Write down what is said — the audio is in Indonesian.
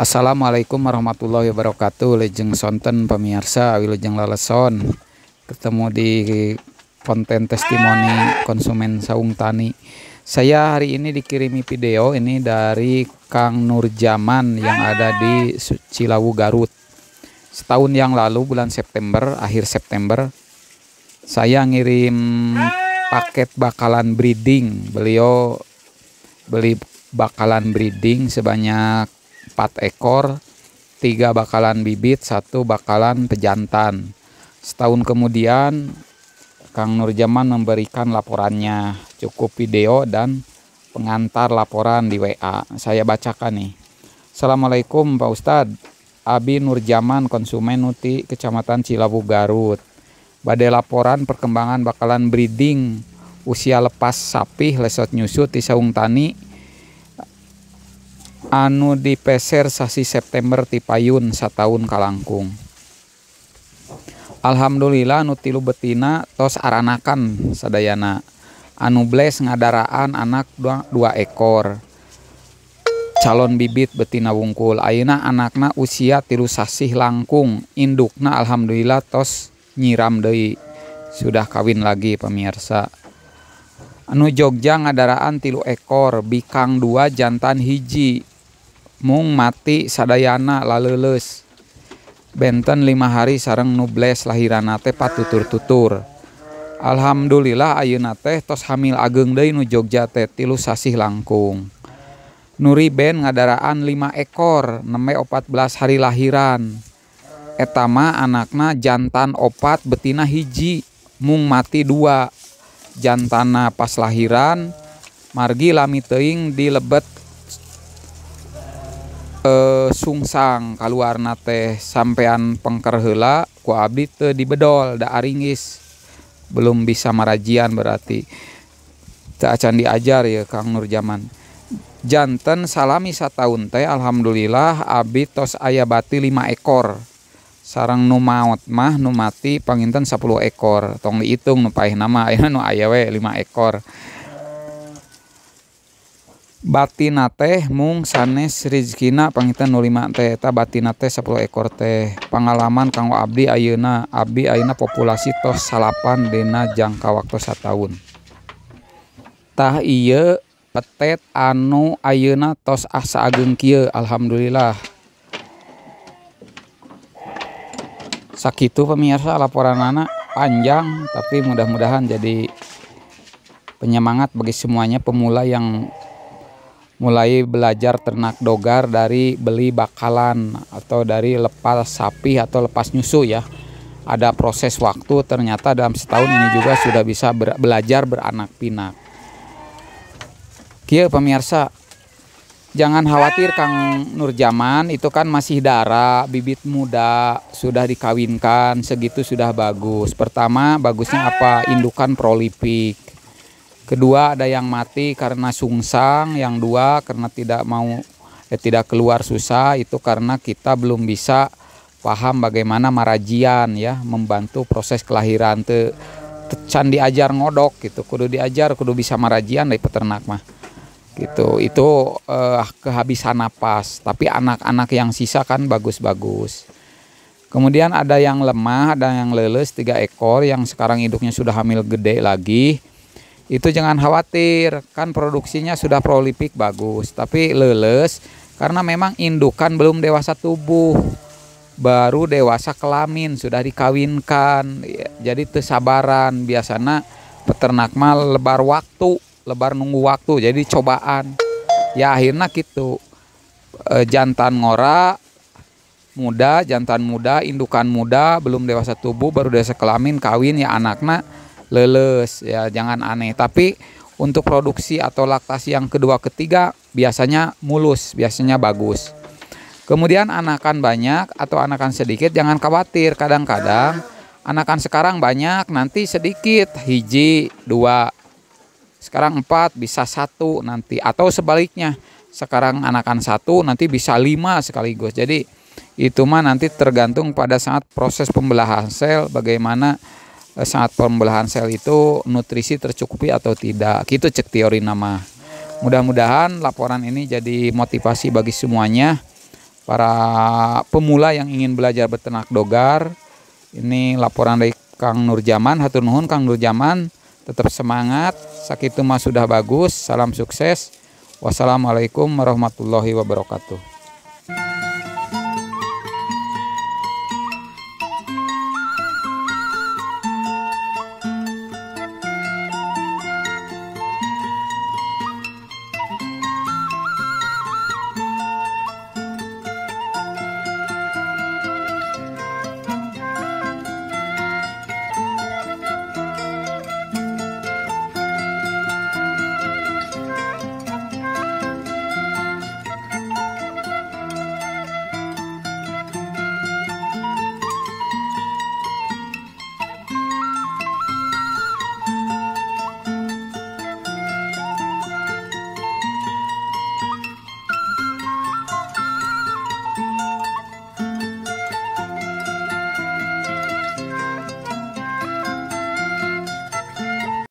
Assalamualaikum warahmatullahi wabarakatuh Lejeng Sonten pemirsa Wilujeng Laleson Ketemu di konten testimoni konsumen saung tani Saya hari ini dikirimi video ini dari Kang Nurjaman yang ada di Cilawu Garut Setahun yang lalu bulan September, akhir September Saya ngirim paket bakalan breeding Beliau beli bakalan breeding sebanyak 4 ekor, tiga bakalan bibit, satu bakalan pejantan. Setahun kemudian, Kang Nurjaman memberikan laporannya, cukup video dan pengantar laporan di WA. Saya bacakan nih. Assalamualaikum Pak Ustadz. Abi Nurjaman, konsumen Nuti, Kecamatan Cilabu, Garut. Badai laporan perkembangan bakalan breeding usia lepas sapi lesot nyusut di saung tani anu dipeser sasi September ti payun sataun kalangkung Alhamdulillah anu tilu betina tos aranakan sadayana anu bles ngadaraan anak dua, dua ekor calon bibit betina wungkul Aina anakna usia tilu sasi langkung indukna Alhamdulillah tos nyiram Dei sudah kawin lagi pemirsa anu Jogja ngadaraan tilu ekor bikang dua jantan hiji mung mati sadayana laleles benten lima hari sarang nubles lahiran nate patutur-tutur Alhamdulillah ayeuna teh tos hamil ageng deui nu Jogja teh tilu sasih langkung Nuri Ben ngadaraan 5 ekor neme 14 hari lahiran etama anakna jantan opat betina hiji mung mati dua jantana pas lahiran margi lami di dilebet eh, sungsang warna teh sampean pengkerhela ku Abdi te dibedol da aringis belum bisa marajian berarti tak acan diajar ya Kang Nurjaman jantan salami tahun teh Alhamdulillah abdi tos ayah bati lima ekor sarang nu maut mah nu mati panginten 10 ekor tong dihitung nu paeh nama ayah nu ayah we lima ekor batina teh mung sanes Rizkina pangitan 05 teh eta batina teh 10 ekor teh pengalaman kanggo abdi ayeuna abdi ayeuna populasi tos salapan dina jangka waktu tahun tah iya petet anu ayeuna tos asa ageng kia alhamdulillah sakitu pemirsa laporan anak panjang tapi mudah-mudahan jadi penyemangat bagi semuanya pemula yang mulai belajar ternak dogar dari beli bakalan atau dari lepas sapi atau lepas nyusu ya. Ada proses waktu ternyata dalam setahun ini juga sudah bisa belajar beranak pinak. Kia pemirsa, jangan khawatir Kang Nurjaman itu kan masih darah, bibit muda, sudah dikawinkan, segitu sudah bagus. Pertama bagusnya apa? Indukan prolipik Kedua ada yang mati karena sungsang, yang dua karena tidak mau eh, tidak keluar susah itu karena kita belum bisa paham bagaimana marajian ya membantu proses kelahiran te, te can diajar ngodok gitu kudu diajar kudu bisa marajian dari peternak mah gitu itu eh, kehabisan napas tapi anak-anak yang sisa kan bagus-bagus kemudian ada yang lemah ada yang leles tiga ekor yang sekarang hidupnya sudah hamil gede lagi itu jangan khawatir kan produksinya sudah prolipik bagus tapi leles karena memang indukan belum dewasa tubuh baru dewasa kelamin sudah dikawinkan ya, jadi kesabaran biasanya peternak mal lebar waktu lebar nunggu waktu jadi cobaan ya akhirnya gitu e, jantan ngora muda jantan muda indukan muda belum dewasa tubuh baru dewasa kelamin kawin ya anaknya leles ya jangan aneh tapi untuk produksi atau laktasi yang kedua ketiga biasanya mulus biasanya bagus kemudian anakan banyak atau anakan sedikit jangan khawatir kadang-kadang anakan sekarang banyak nanti sedikit hiji dua sekarang empat bisa satu nanti atau sebaliknya sekarang anakan satu nanti bisa lima sekaligus jadi itu mah nanti tergantung pada saat proses pembelahan sel bagaimana Eh, saat pembelahan sel itu nutrisi tercukupi atau tidak. Gitu cek teori nama. Mudah-mudahan laporan ini jadi motivasi bagi semuanya para pemula yang ingin belajar beternak dogar. Ini laporan dari Kang Nurjaman, hatur nuhun Kang Nurjaman. Tetap semangat, sakit mah sudah bagus. Salam sukses. Wassalamualaikum warahmatullahi wabarakatuh.